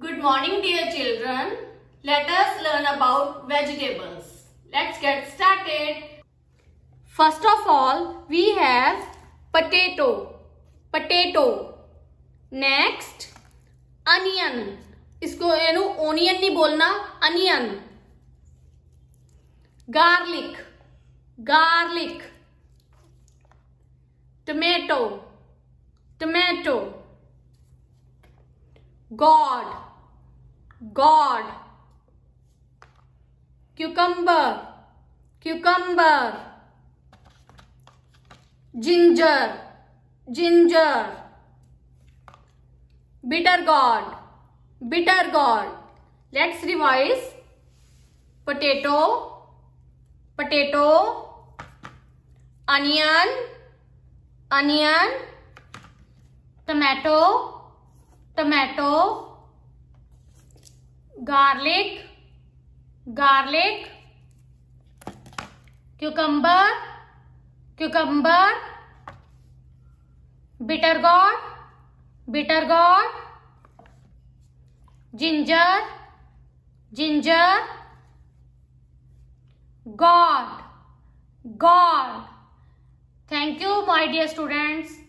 Good morning dear children. Let us learn about vegetables. Let's get started. First of all, we have potato. Potato. Next, onion. isko enu onion nahi bolna onion garlic garlic tomato tomato gourd gourd cucumber cucumber ginger ginger bitter gourd bitter gourd let's revise potato potato onion onion tomato tomato garlic garlic cucumber cucumber bitter gourd bitter gourd ginger ginger gourd gourd thank you my dear students